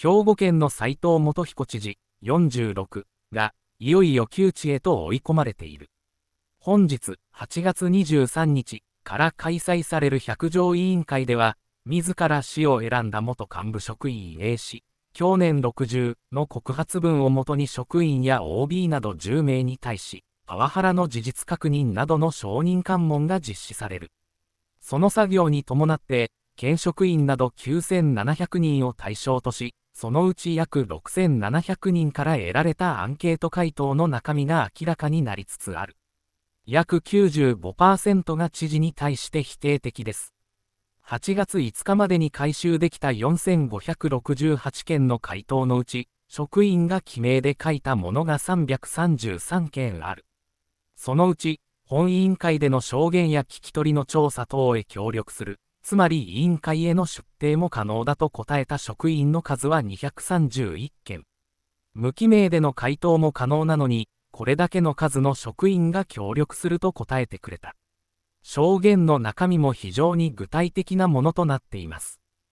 兵庫県の斉藤元彦知事46が、いよいよ窮地へと追い込まれている。本日8月23日から開催される百条委員会では、自ら死を選んだ元幹部職員 A 氏、去年60の告発文をもとに職員や OB など10名に対し、パワハラの事実確認などの承認喚問が実施される。その作業に伴って、県職員など9700人を対象とし、そのうち約6700人から得られたアンケート回答の中身が明らかになりつつある。約95%が知事に対して否定的です。8月5日までに回収できた4568件の回答のうち、職員が記名で書いたものが333件ある。そのうち、本委員会での証言や聞き取りの調査等へ協力する、つまり委員会への出廷も可能だと答えた職員の数は231件。無記名での回答も可能なのに、これだけの数の職員が協力すると答えてくれた。証言の中身も非常に具体的なものとなっています。